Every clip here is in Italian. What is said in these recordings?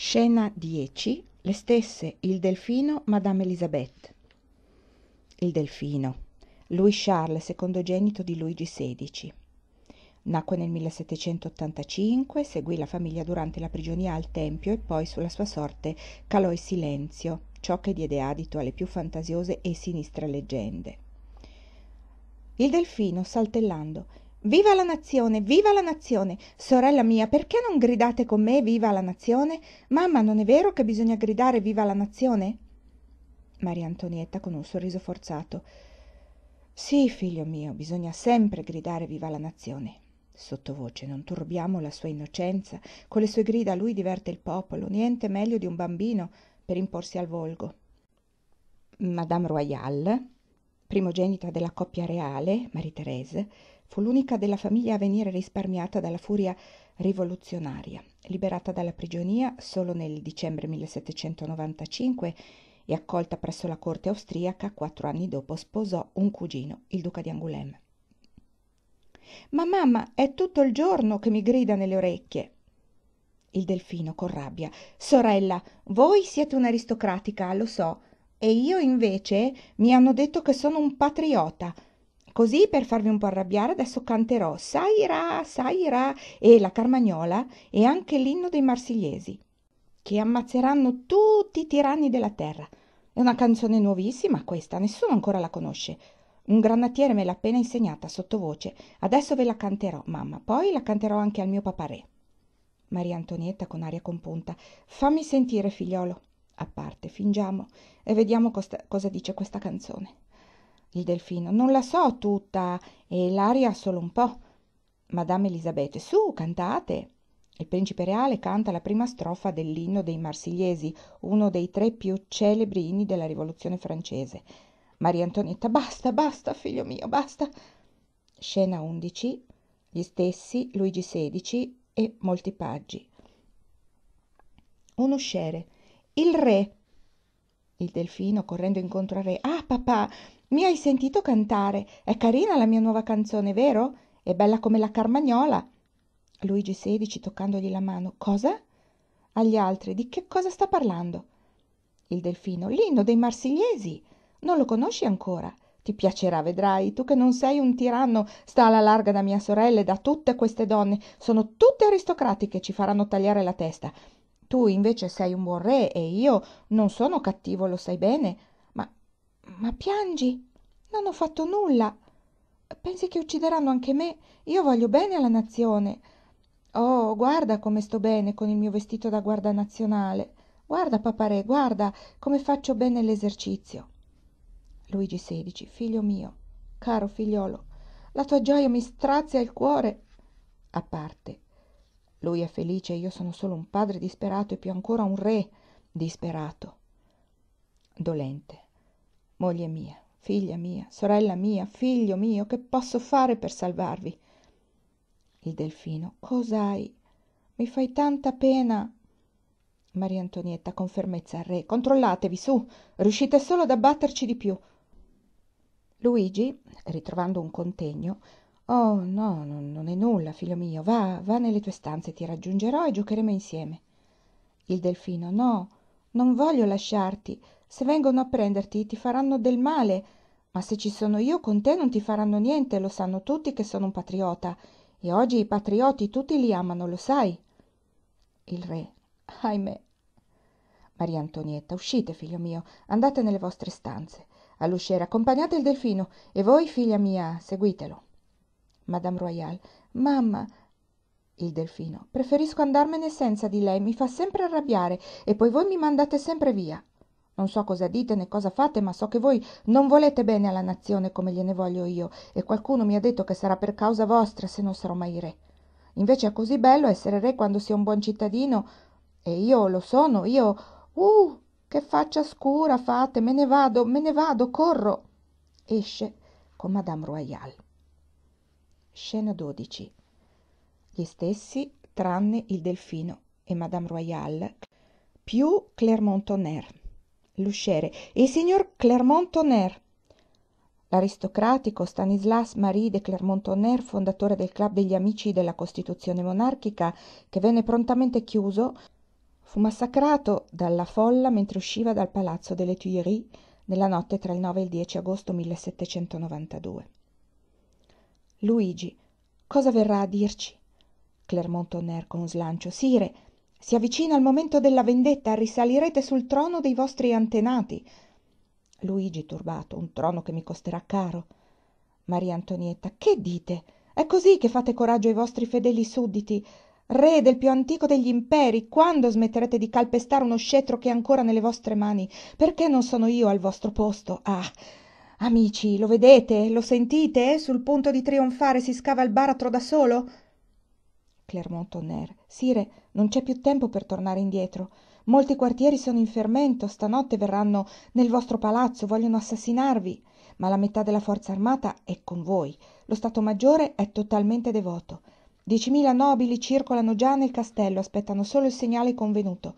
Scena 10. Le stesse, il delfino, Madame Elisabeth. Il delfino. Louis Charles, secondogenito di Luigi XVI. Nacque nel 1785, seguì la famiglia durante la prigionia al Tempio e poi sulla sua sorte calò il silenzio, ciò che diede adito alle più fantasiose e sinistre leggende. Il delfino, saltellando, Viva la nazione, viva la nazione! Sorella mia, perché non gridate con me viva la nazione? Mamma, non è vero che bisogna gridare viva la nazione? Maria Antonietta con un sorriso forzato. Sì, figlio mio, bisogna sempre gridare viva la nazione. Sottovoce, non turbiamo la sua innocenza. Con le sue grida lui diverte il popolo, niente meglio di un bambino per imporsi al volgo. Madame Royale, primogenita della coppia reale, Marie-Thérèse, fu l'unica della famiglia a venire risparmiata dalla furia rivoluzionaria, liberata dalla prigionia solo nel dicembre 1795 e accolta presso la corte austriaca, quattro anni dopo sposò un cugino, il duca di Angoulême. Ma mamma, è tutto il giorno che mi grida nelle orecchie. Il delfino con rabbia. Sorella, voi siete un'aristocratica, lo so, e io invece mi hanno detto che sono un patriota così per farvi un po' arrabbiare adesso canterò Saira, Saira e la Carmagnola e anche l'inno dei marsigliesi, che ammazzeranno tutti i tiranni della terra. È una canzone nuovissima questa, nessuno ancora la conosce. Un granatiere me l'ha appena insegnata sottovoce. Adesso ve la canterò, mamma, poi la canterò anche al mio papà-re. Maria Antonietta con aria compunta. Fammi sentire, figliolo. A parte, fingiamo e vediamo costa- cosa dice questa canzone il delfino non la so tutta e l'aria solo un po Madame elisabete su, cantate il principe reale canta la prima strofa dell'inno dei marsigliesi uno dei tre più celebri inni della rivoluzione francese maria antonietta basta basta figlio mio basta scena 11, gli stessi luigi xvi e molti paggi un usciere il re il delfino correndo incontro al re ah papà mi hai sentito cantare è carina la mia nuova canzone vero è bella come la carmagnola luigi XVI toccandogli la mano cosa agli altri di che cosa sta parlando il delfino l'inno dei marsigliesi non lo conosci ancora ti piacerà, vedrai, tu che non sei un tiranno, sta alla larga da mia sorella e da tutte queste donne, sono tutte aristocratiche, ci faranno tagliare la testa. Tu invece sei un buon re e io non sono cattivo, lo sai bene, ma piangi non ho fatto nulla pensi che uccideranno anche me io voglio bene alla nazione oh guarda come sto bene con il mio vestito da guarda nazionale guarda papa-re guarda come faccio bene l'esercizio luigi xvi figlio mio caro figliuolo la tua gioia mi strazia il cuore a parte lui è felice io sono solo un padre disperato e più ancora un re disperato dolente moglie mia figlia mia sorella mia figlio mio che posso fare per salvarvi il delfino cos'hai Mi fai tanta pena maria antonietta con fermezza al re controllatevi su riuscite solo ad abbatterci di più luigi ritrovando un contegno oh no non è nulla figlio mio va va nelle tue stanze ti raggiungerò e giocheremo insieme il delfino no non voglio lasciarti se vengono a prenderti ti faranno del male ma se ci sono io con te non ti faranno niente lo sanno tutti che sono un patriota e oggi i patrioti tutti li amano lo sai il re ahimè maria antonietta uscite figlio mio andate nelle vostre stanze all'usciere accompagnate il delfino e voi figlia mia seguitelo madame Royale, mamma il delfino preferisco andarmene senza di lei mi fa sempre arrabbiare e poi voi mi mandate sempre via non so cosa dite né cosa fate ma so che voi non volete bene alla nazione come gliene voglio io e qualcuno mi ha detto che sarà per causa vostra se non sarò mai re invece è così bello essere re quando si è un buon cittadino e io lo sono io uh che faccia scura fate me ne vado me ne vado corro esce con madame Royale. scena 12 gli stessi tranne il delfino e madame Royale, più clermont-tonnerre l'usciere il signor clermont-tonnerre l'aristocratico stanislas marie de clermont-tonnerre fondatore del club degli amici della costituzione monarchica che venne prontamente chiuso fu massacrato dalla folla mentre usciva dal palazzo delle tuileries nella notte tra il 9 e il 10 agosto 1792. luigi cosa verrà a dirci clermont-tonnerre con slancio sire si avvicina il momento della vendetta risalirete sul trono dei vostri antenati luigi turbato un trono che mi costerà caro maria antonietta che dite è così che fate coraggio ai vostri fedeli sudditi re del più antico degli imperi, quando smetterete di calpestare uno scettro che è ancora nelle vostre mani perché non sono io al vostro posto ah amici lo vedete lo sentite sul punto di trionfare si scava il baratro da solo clermont-tonnerre sire non c'è più tempo per tornare indietro molti quartieri sono in fermento stanotte verranno nel vostro palazzo vogliono assassinarvi ma la metà della forza armata è con voi lo stato maggiore è totalmente devoto diecimila nobili circolano già nel castello aspettano solo il segnale convenuto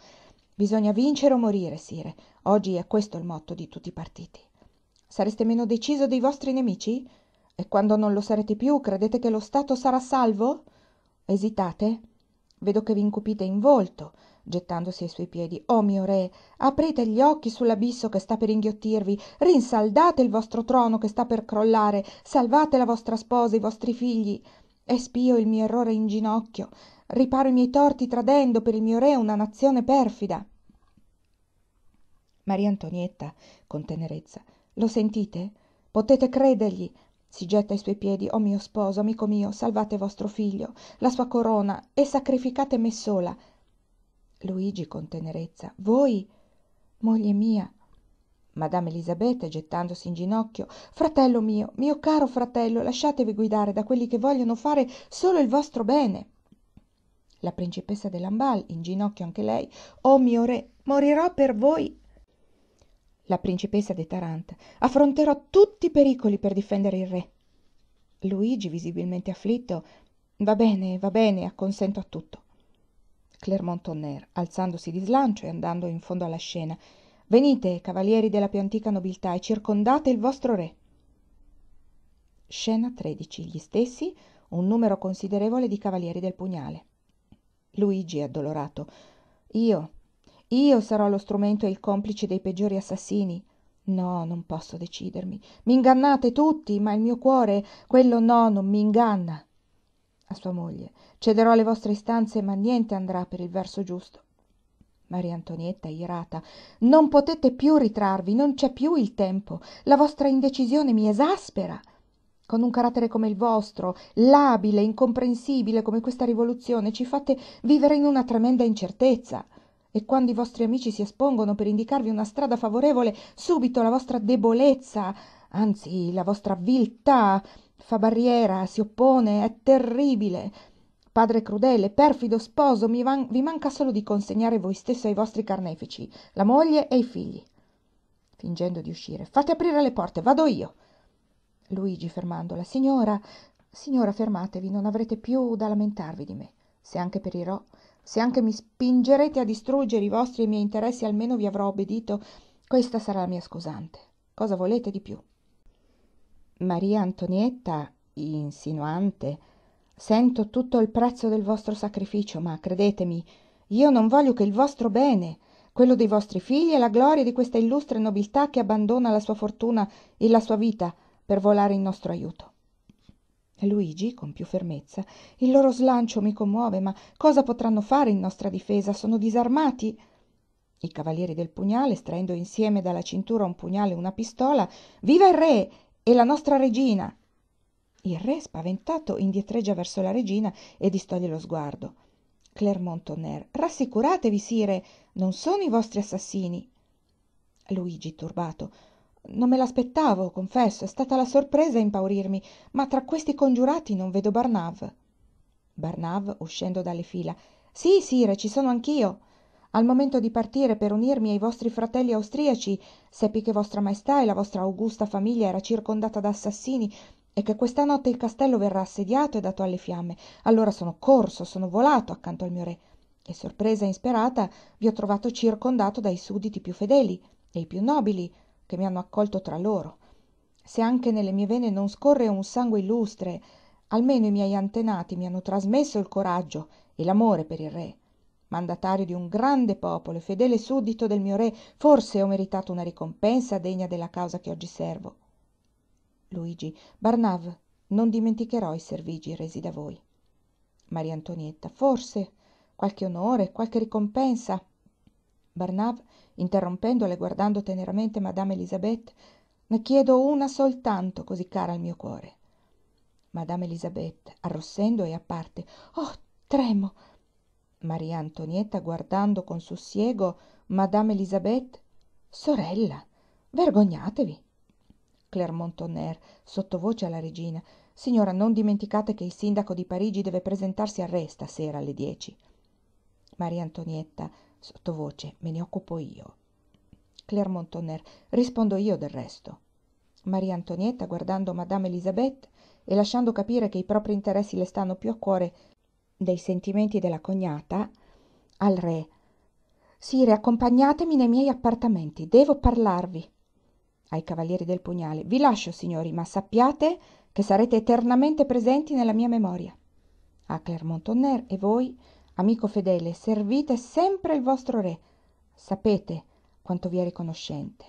bisogna vincere o morire sire oggi è questo il motto di tutti i partiti sareste meno deciso dei vostri nemici e quando non lo sarete più, credete che lo stato sarà salvo esitate vedo che v'incupite in volto gettandosi ai suoi piedi oh mio re aprite gli occhi sull'abisso che sta per inghiottirvi rinsaldate il vostro trono che sta per crollare salvate la vostra sposa i vostri figli espio il mio errore in ginocchio riparo i miei torti tradendo per il mio re una nazione perfida maria antonietta con tenerezza lo sentite potete credergli si getta ai suoi piedi o mio sposo amico mio salvate vostro figlio la sua corona e sacrificate me sola luigi con tenerezza voi moglie mia madame elisabetta gettandosi in ginocchio fratello mio mio caro fratello lasciatevi guidare da quelli che vogliono fare solo il vostro bene la principessa de lamballe in ginocchio anche lei oh mio re morirò per voi la principessa di taranta affronterò tutti i pericoli per difendere il re luigi visibilmente afflitto va bene va bene acconsento a tutto clermont-tonnerre alzandosi di slancio e andando in fondo alla scena venite cavalieri della più antica nobiltà e circondate il vostro re scena tredici gli stessi un numero considerevole di cavalieri del pugnale luigi addolorato io io sarò lo strumento e il complice dei peggiori assassini no non posso decidermi ingannate tutti ma il mio cuore quello no non m'inganna a sua moglie cederò alle vostre istanze ma niente andrà per il verso giusto Maria Antonietta irata non potete più ritrarvi non c'è più il tempo la vostra indecisione mi esaspera con un carattere come il vostro, labile, incomprensibile come questa rivoluzione, ci fate vivere in una tremenda incertezza e quando i vostri amici si espongono per indicarvi una strada favorevole subito la vostra debolezza anzi la vostra viltà fa barriera si oppone è terribile padre crudele perfido sposo mi van- vi manca solo di consegnare voi stesso ai vostri carnefici la moglie e i figli fingendo di uscire fate aprire le porte vado io luigi fermandola signora signora fermatevi non avrete più da lamentarvi di me se anche perirò se anche mi spingerete a distruggere i vostri e i miei interessi almeno vi avrò obbedito questa sarà la mia scusante cosa volete di più maria antonietta insinuante sento tutto il prezzo del vostro sacrificio ma credetemi io non voglio che il vostro bene quello dei vostri figli e la gloria di questa illustre nobiltà che abbandona la sua fortuna e la sua vita per volare in nostro aiuto Luigi, con più fermezza, il loro slancio mi commuove, ma cosa potranno fare in nostra difesa? Sono disarmati? I cavalieri del pugnale, estraendo insieme dalla cintura un pugnale e una pistola, viva il re e la nostra regina! Il re, spaventato, indietreggia verso la regina e distoglie lo sguardo. Clermont Tonnerre, rassicuratevi, sire, non sono i vostri assassini. Luigi, turbato, non me l'aspettavo confesso è stata la sorpresa a impaurirmi ma tra questi congiurati non vedo barnave barnave uscendo dalle fila sí sire ci sono anch'io al momento di partire per unirmi ai vostri fratelli austriaci seppi che vostra maestà e la vostra augusta famiglia era circondata da assassini e che questa notte il castello verrà assediato e dato alle fiamme allora sono corso sono volato accanto al mio re e sorpresa insperata vi ho trovato circondato dai sudditi più fedeli e i più nobili che mi hanno accolto tra loro se anche nelle mie vene non scorre un sangue illustre almeno i miei antenati mi hanno trasmesso il coraggio e l'amore per il re mandatario di un grande popolo e fedele suddito del mio re forse ho meritato una ricompensa degna della causa che oggi servo luigi barnave non dimenticherò i servigi resi da voi maria antonietta forse qualche onore qualche ricompensa barnave interrompendola e guardando teneramente madame Elisabeth, ne chiedo una soltanto cosí cara al mio cuore madame Elisabeth, arrossendo e a parte oh tremo maria antonietta guardando con sussiego madame Elisabeth, sorella vergognatevi Clermont montonner sottovoce alla regina signora non dimenticate che il sindaco di parigi deve presentarsi a re stasera alle dieci maria antonietta Sottovoce, me ne occupo io. Claire Montoner, rispondo io del resto. Maria Antonietta, guardando Madame Elisabeth e lasciando capire che i propri interessi le stanno più a cuore dei sentimenti della cognata, al re. Sire, accompagnatemi nei miei appartamenti, devo parlarvi. Ai cavalieri del pugnale. Vi lascio, signori, ma sappiate che sarete eternamente presenti nella mia memoria. A Clermont-Tonnerre e voi amico fedele servite sempre il vostro re sapete quanto vi è riconoscente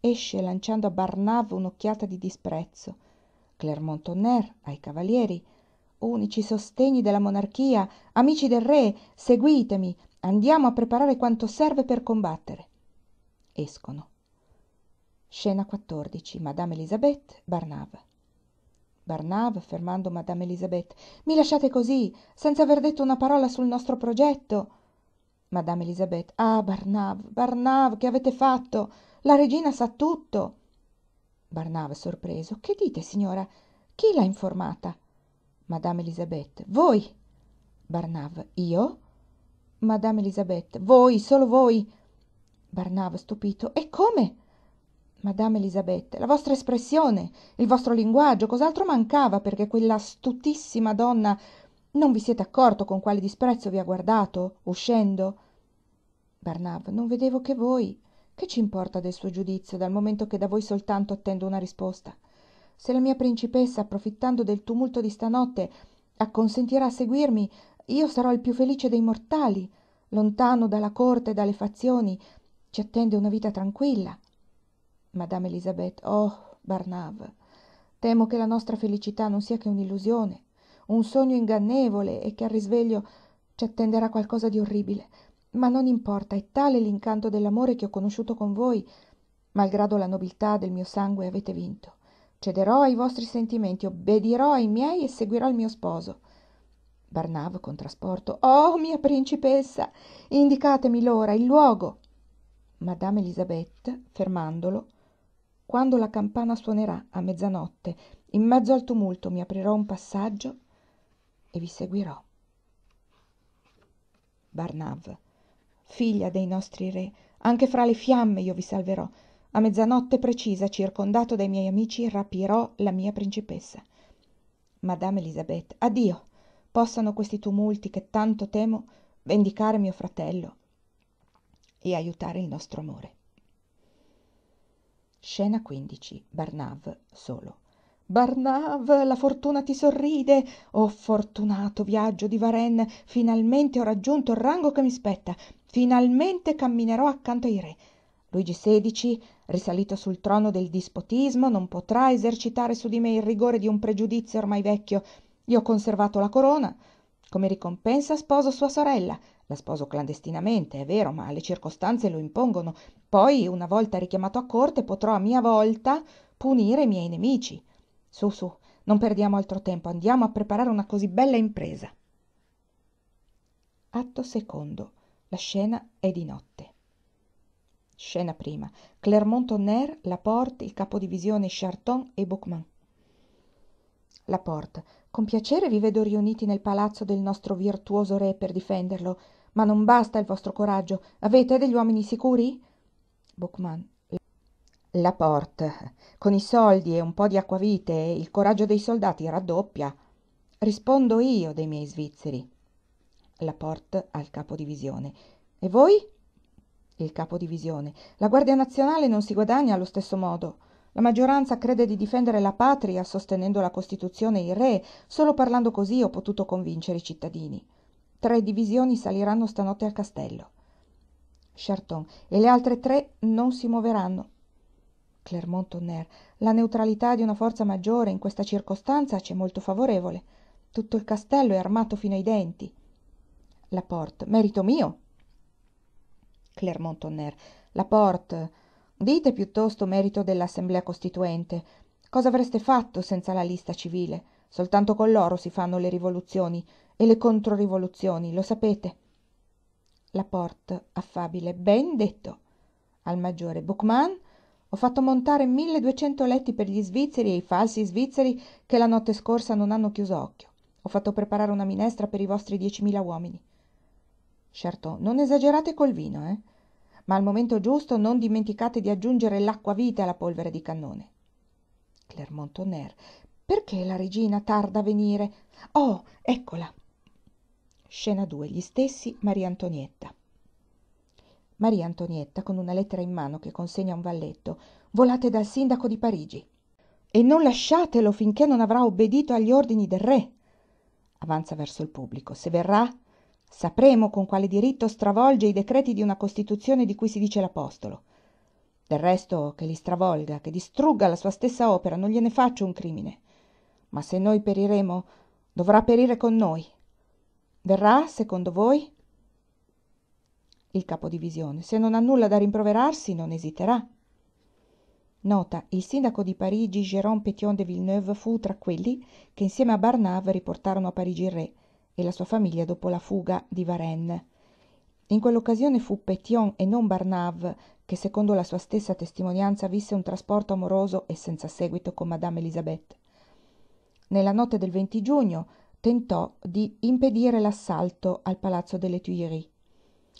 esce lanciando a barnave un'occhiata di disprezzo clermont-tonnerre ai cavalieri unici sostegni della monarchia amici del re seguitemi andiamo a preparare quanto serve per combattere escono scena 14 madame elisabeth barnave barnava fermando madame Elisabeth, i lasciate così, senza aver detto una parola sul nostro progetto madame Elisabeth, ah Barnav, Barnav, che avete fatto la regina sa tutto Barnav, sorpreso che dite signora chi l'ha informata madame Elisabeth, voi Barnav, io madame Elisabeth, voi solo voi Barnav, stupito e come madame elisabetta la vostra espressione il vostro linguaggio cos'altro mancava perché quella astutissima donna non vi siete accorto con quale disprezzo vi ha guardato uscendo Barnab, non vedevo che voi che c'importa del suo giudizio dal momento che da voi soltanto attendo una risposta se la mia principessa approfittando del tumulto di stanotte acconsentirà a seguirmi io sarò il più felice dei mortali lontano dalla corte e dalle fazioni ci attende una vita tranquilla madame elisabeth oh barnave temo che la nostra felicità non sia che un'illusione un sogno ingannevole e che al risveglio ci attenderà qualcosa di orribile ma non importa è tale l'incanto dell'amore che ho conosciuto con voi malgrado la nobiltà del mio sangue avete vinto cederò ai vostri sentimenti obbedirò ai miei e seguirò il mio sposo barnave con trasporto oh mia principessa indicatemi l'ora il luogo madame elisabeth fermandolo quando la campana suonerà a mezzanotte, in mezzo al tumulto mi aprirò un passaggio e vi seguirò. Barnav, figlia dei nostri re, anche fra le fiamme io vi salverò. A mezzanotte precisa, circondato dai miei amici, rapirò la mia principessa. Madame Elisabeth, addio! Possano questi tumulti che tanto temo vendicare mio fratello e aiutare il nostro amore. Scena 15. Barnave solo. Barnave, la fortuna ti sorride. Oh fortunato viaggio di Varenne, finalmente ho raggiunto il rango che mi spetta. Finalmente camminerò accanto ai re. Luigi XVI, risalito sul trono del dispotismo, non potrà esercitare su di me il rigore di un pregiudizio ormai vecchio. Io ho conservato la corona. Come ricompensa sposo sua sorella la sposo clandestinamente è vero ma le circostanze lo impongono poi una volta richiamato a corte potrò a mia volta punire i miei nemici Su, su, non perdiamo altro tempo andiamo a preparare una così bella impresa atto secondo la scena è di notte scena prima clermont-tonnerre laporte il capodivisione charton e bocmin Laporte. con piacere vi vedo riuniti nel palazzo del nostro virtuoso re per difenderlo ma non basta il vostro coraggio avete degli uomini sicuri La porte. con i soldi e un po di acquavite il coraggio dei soldati raddoppia rispondo io dei miei svizzeri La porte al capo capodivisione e voi il capo capodivisione la guardia nazionale non si guadagna allo stesso modo la maggioranza crede di difendere la patria sostenendo la costituzione e il re solo parlando così ho potuto convincere i cittadini tre divisioni saliranno stanotte al castello charton e le altre tre non si muoveranno clermont-tonnerre la neutralità di una forza maggiore in questa circostanza c'è molto favorevole tutto il castello è armato fino ai denti laporte merito mio clermont-tonnerre laporte dite piuttosto merito dell'assemblea costituente cosa avreste fatto senza la lista civile soltanto con l'oro si fanno le rivoluzioni e le controrivoluzioni, lo sapete. Laporte, affabile, ben detto. Al maggiore Buchmann ho fatto montare 1200 letti per gli svizzeri e i falsi svizzeri che la notte scorsa non hanno chiuso occhio. Ho fatto preparare una minestra per i vostri 10.000 uomini. Charton, non esagerate col vino, eh? Ma al momento giusto non dimenticate di aggiungere l'acqua l'acquavite alla polvere di cannone. Clermont-Tonnerre, perché la regina tarda a venire? Oh, eccola! Scena 2. Gli stessi Maria Antonietta. Maria Antonietta, con una lettera in mano che consegna un valletto, volate dal sindaco di Parigi. E non lasciatelo finché non avrà obbedito agli ordini del re. Avanza verso il pubblico. Se verrà, sapremo con quale diritto stravolge i decreti di una Costituzione di cui si dice l'Apostolo. Del resto, che li stravolga, che distrugga la sua stessa opera, non gliene faccio un crimine. Ma se noi periremo, dovrà perire con noi verrà secondo voi il capodivisione se non ha nulla da rimproverarsi non esiterà nota il sindaco di parigi jérôme pétion de villeneuve fu tra quelli che insieme a barnave riportarono a parigi il re e la sua famiglia dopo la fuga di varennes in quell'occasione fu pétion e non barnave che secondo la sua stessa testimonianza visse un trasporto amoroso e senza seguito con madame elisabeth nella notte del 20 giugno tentò di impedire l'assalto al palazzo delle Tuileries.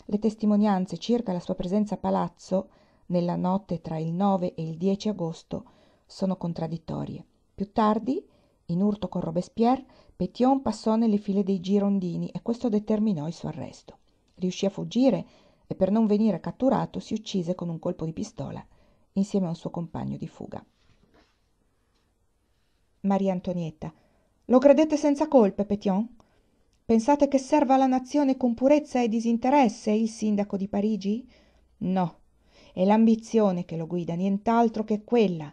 Le testimonianze circa la sua presenza a palazzo nella notte tra il 9 e il 10 agosto sono contraddittorie. Più tardi, in urto con Robespierre, Petion passò nelle file dei Girondini e questo determinò il suo arresto. Riuscì a fuggire e per non venire catturato si uccise con un colpo di pistola insieme a un suo compagno di fuga. Maria Antonietta, lo credete senza colpe Petion? pensate che serva alla nazione con purezza e disinteresse il sindaco di parigi no è l'ambizione che lo guida nient'altro che quella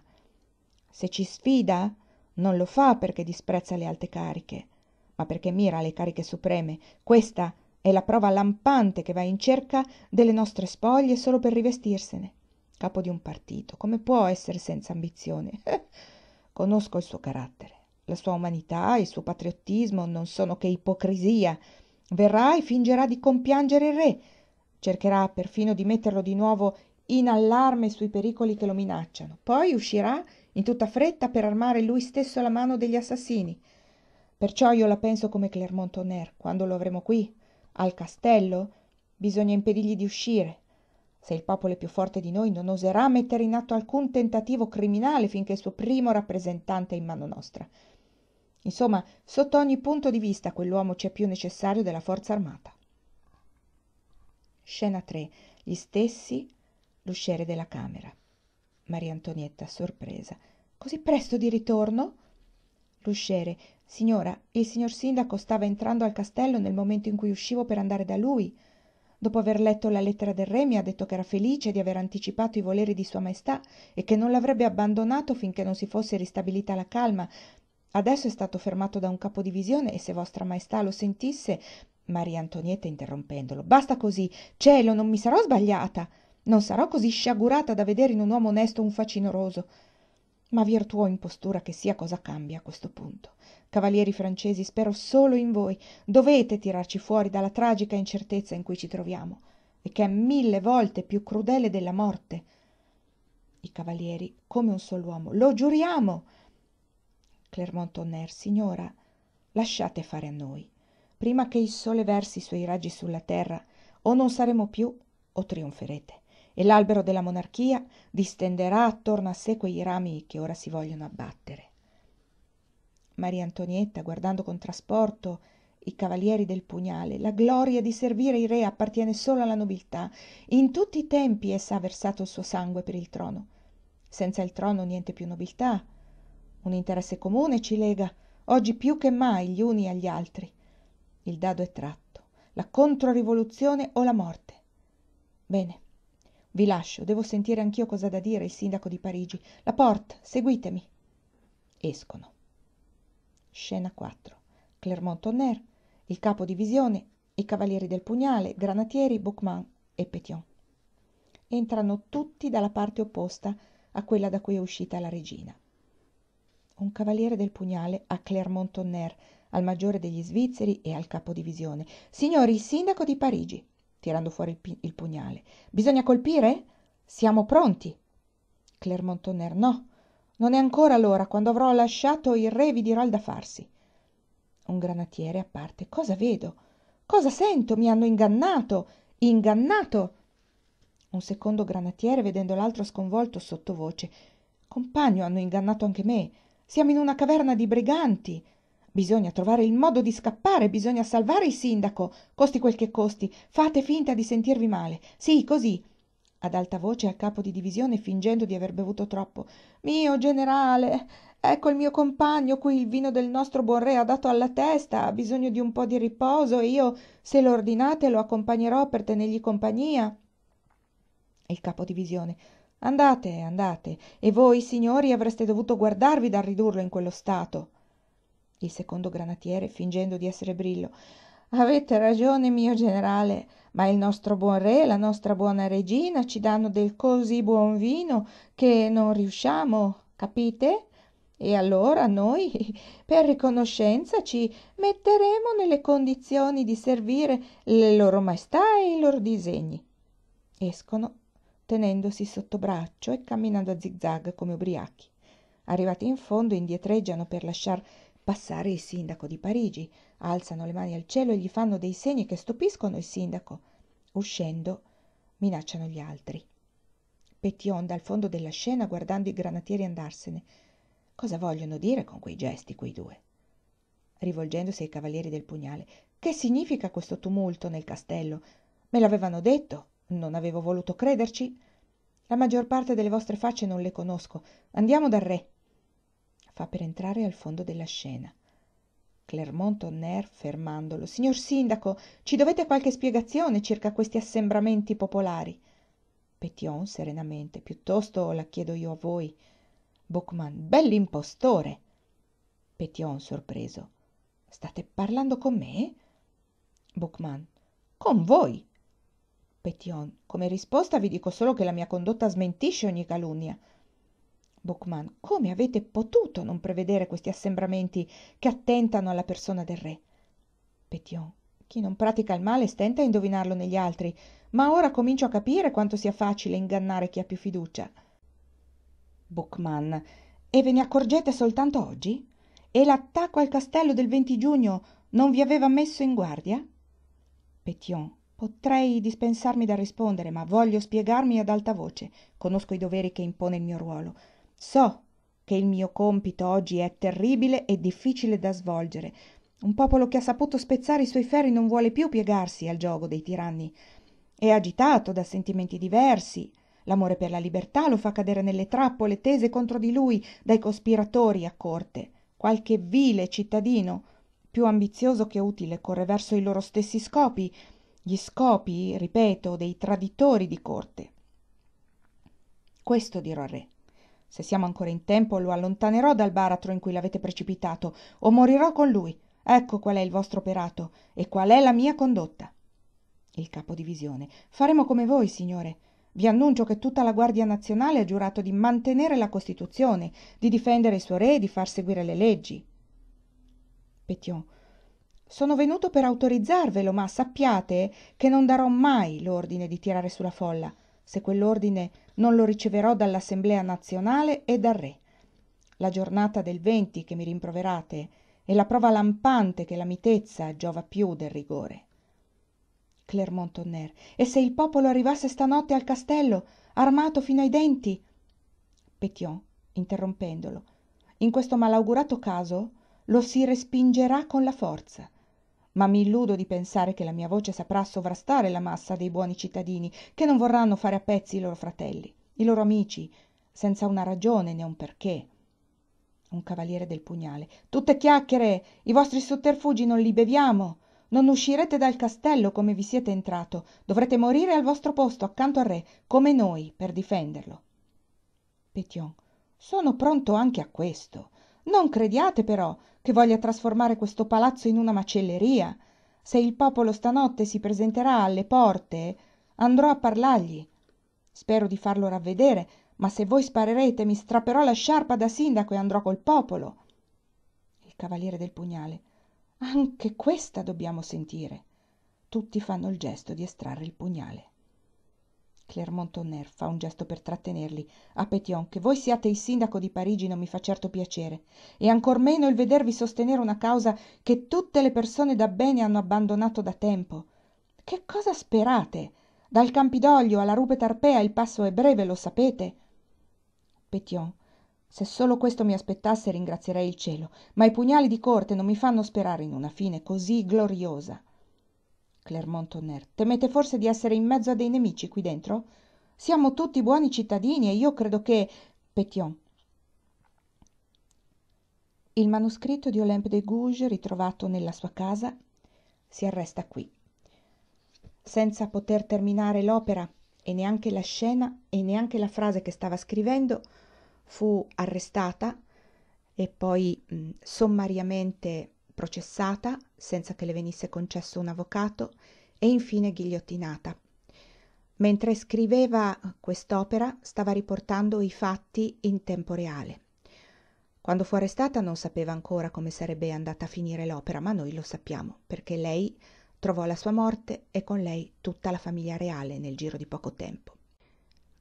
se ci sfida non lo fa perché disprezza le alte cariche ma perché mira alle cariche supreme questa è la prova lampante che va in cerca delle nostre spoglie solo per rivestirsene capo di un partito come può essere senza ambizione conosco il suo carattere la sua umanità il suo patriottismo non sono che ipocrisia verrà e fingerà di compiangere il re cercherà perfino di metterlo di nuovo in allarme sui pericoli che lo minacciano poi uscirà in tutta fretta per armare lui stesso la mano degli assassini perciò io la penso come clermont-tonnerre quando lo avremo qui al castello bisogna impedirgli di uscire se il popolo è più forte di noi non oserà mettere in atto alcun tentativo criminale finché il suo primo rappresentante è in mano nostra insomma sotto ogni punto di vista quell'uomo c'è più necessario della forza armata scena gli stessi l'usciere della camera maria antonietta sorpresa cosí presto di ritorno l'usciere signora il signor sindaco stava entrando al castello nel momento in cui uscivo per andare da lui dopo aver letto la lettera del re mi ha detto ch'era felice di aver anticipato i voleri di sua maestà e che non l'avrebbe abbandonato finché non si fosse ristabilita la calma adesso è stato fermato da un capodivisione e se vostra maestà lo sentisse maria antonietta interrompendolo basta così cielo non mi sarò sbagliata non sarò così sciagurata da vedere in un uomo onesto un facinoroso ma virtù o impostura che sia cosa cambia a questo punto cavalieri francesi spero solo in voi dovete tirarci fuori dalla tragica incertezza in cui ci troviamo e che è mille volte più crudele della morte i cavalieri come un sol uomo lo giuriamo Clermont-Tonnerre, Signora, lasciate fare a noi, prima che il sole versi i suoi raggi sulla terra, o non saremo più, o trionferete, e l'albero della monarchia distenderà attorno a sé quei rami che ora si vogliono abbattere. Maria Antonietta, guardando con trasporto i cavalieri del pugnale, la gloria di servire i re appartiene solo alla nobiltà. In tutti i tempi essa ha versato il suo sangue per il trono. Senza il trono niente più nobiltà, un interesse comune ci lega oggi più che mai gli uni agli altri il dado è tratto la controrivoluzione o la morte bene vi lascio devo sentire anch'io cosa da dire il sindaco di parigi la porte seguitemi escono scena 4. clermont-tonnerre il capo divisione i cavalieri del pugnale granatieri bocman e Petion. entrano tutti dalla parte opposta a quella da cui è uscita la regina un cavaliere del pugnale a clermont-tonnerre al maggiore degli svizzeri e al capo divisione. signori il sindaco di parigi tirando fuori il, pi- il pugnale bisogna colpire siamo pronti clermont-tonnerre no non è ancora l'ora quando avrò lasciato il re vi dirò il da farsi un granatiere a parte cosa vedo cosa sento mi hanno ingannato ingannato un secondo granatiere vedendo l'altro sconvolto sottovoce compagno hanno ingannato anche me siamo in una caverna di briganti bisogna trovare il modo di scappare bisogna salvare il sindaco costi quel che costi fate finta di sentirvi male sì così ad alta voce al capo di divisione fingendo di aver bevuto troppo mio generale ecco il mio compagno qui il vino del nostro buon re ha dato alla testa ha bisogno di un po di riposo e io se lo ordinate lo accompagnerò per tenergli compagnia il capo di divisione andate andate e voi signori avreste dovuto guardarvi dal ridurlo in quello stato il secondo granatiere fingendo di essere brillo avete ragione mio generale ma il nostro buon re e la nostra buona regina ci danno del così buon vino che non riusciamo capite e allora noi per riconoscenza ci metteremo nelle condizioni di servire le loro maestà e i loro disegni escono tenendosi sotto braccio e camminando a zigzag come ubriachi. Arrivati in fondo, indietreggiano per lasciar passare il sindaco di Parigi, alzano le mani al cielo e gli fanno dei segni che stupiscono il sindaco. Uscendo, minacciano gli altri. Petion dal fondo della scena guardando i granatieri andarsene. Cosa vogliono dire con quei gesti quei due? Rivolgendosi ai cavalieri del pugnale, che significa questo tumulto nel castello? Me l'avevano detto, non avevo voluto crederci la maggior parte delle vostre facce non le conosco andiamo dal re fa per entrare al fondo della scena clermont tonnerre fermandolo signor sindaco ci dovete qualche spiegazione circa questi assembramenti popolari petion serenamente piuttosto la chiedo io a voi bockman bell'impostore petion sorpreso state parlando con me bockman con voi Pétion. Come risposta vi dico solo che la mia condotta smentisce ogni calunnia. Bockman, come avete potuto non prevedere questi assembramenti che attentano alla persona del re? Petion, chi non pratica il male stenta a indovinarlo negli altri, ma ora comincio a capire quanto sia facile ingannare chi ha più fiducia. Bockman, e ve ne accorgete soltanto oggi? E l'attacco al castello del 20 giugno non vi aveva messo in guardia? Pétion, potrei dispensarmi dal rispondere ma voglio spiegarmi ad alta voce conosco i doveri che impone il mio ruolo so che il mio compito oggi è terribile e difficile da svolgere un popolo che ha saputo spezzare i suoi ferri non vuole più piegarsi al giogo dei tiranni è agitato da sentimenti diversi l'amore per la libertà lo fa cadere nelle trappole tese contro di lui dai cospiratori a corte qualche vile cittadino più ambizioso che utile corre verso i loro stessi scopi gli scopi, ripeto, dei traditori di corte. Questo dirò al re. Se siamo ancora in tempo, lo allontanerò dal baratro in cui l'avete precipitato, o morirò con lui. Ecco qual è il vostro operato e qual è la mia condotta. Il capo divisione. Faremo come voi, signore. Vi annuncio che tutta la Guardia Nazionale ha giurato di mantenere la Costituzione, di difendere il suo re e di far seguire le leggi. Petion sono venuto per autorizzarvelo ma sappiate che non darò mai l'ordine di tirare sulla folla se quell'ordine non lo riceverò dall'assemblea nazionale e dal re la giornata del venti che mi rimproverate è la prova lampante che la mitezza giova più del rigore clermont-tonnerre e se il popolo arrivasse stanotte al castello armato fino ai denti petion interrompendolo in questo malaugurato caso lo si respingerà con la forza ma mi illudo di pensare che la mia voce saprà sovrastare la massa dei buoni cittadini che non vorranno fare a pezzi i loro fratelli i loro amici senza una ragione né un perché un cavaliere del pugnale tutte chiacchiere i vostri sotterfugi non li beviamo non uscirete dal castello come vi siete entrato dovrete morire al vostro posto accanto al re come noi per difenderlo petion sono pronto anche a questo non crediate però che voglia trasformare questo palazzo in una macelleria se il popolo stanotte si presenterà alle porte andrò a parlargli spero di farlo ravvedere ma se voi sparerete mi strapperò la sciarpa da sindaco e andrò col popolo il cavaliere del pugnale anche questa dobbiamo sentire tutti fanno il gesto di estrarre il pugnale clermont tonnerre fa un gesto per trattenerli A petion che voi siate il sindaco di parigi non mi fa certo piacere e ancor meno il vedervi sostenere una causa che tutte le persone dabbene hanno abbandonato da tempo che cosa sperate dal campidoglio alla rupe tarpea il passo è breve lo sapete petion se solo questo mi aspettasse ringrazierei il cielo ma i pugnali di corte non mi fanno sperare in una fine così gloriosa clermont-tonnerre temete forse di essere in mezzo a dei nemici qui dentro siamo tutti buoni cittadini e io credo che Petion. il manoscritto di olympe de gouges ritrovato nella sua casa si arresta qui senza poter terminare l'opera e neanche la scena e neanche la frase che stava scrivendo fu arrestata e poi mh, mm, sommariamente processata senza che le venisse concesso un avvocato e infine ghigliottinata. Mentre scriveva quest'opera stava riportando i fatti in tempo reale. Quando fu arrestata non sapeva ancora come sarebbe andata a finire l'opera, ma noi lo sappiamo, perché lei trovò la sua morte e con lei tutta la famiglia reale nel giro di poco tempo.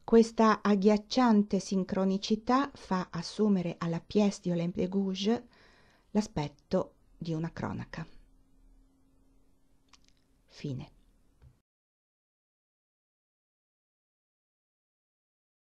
Questa agghiacciante sincronicità fa assumere alla pièce di Olympe de Gouges l'aspetto di una cronaca. Fine.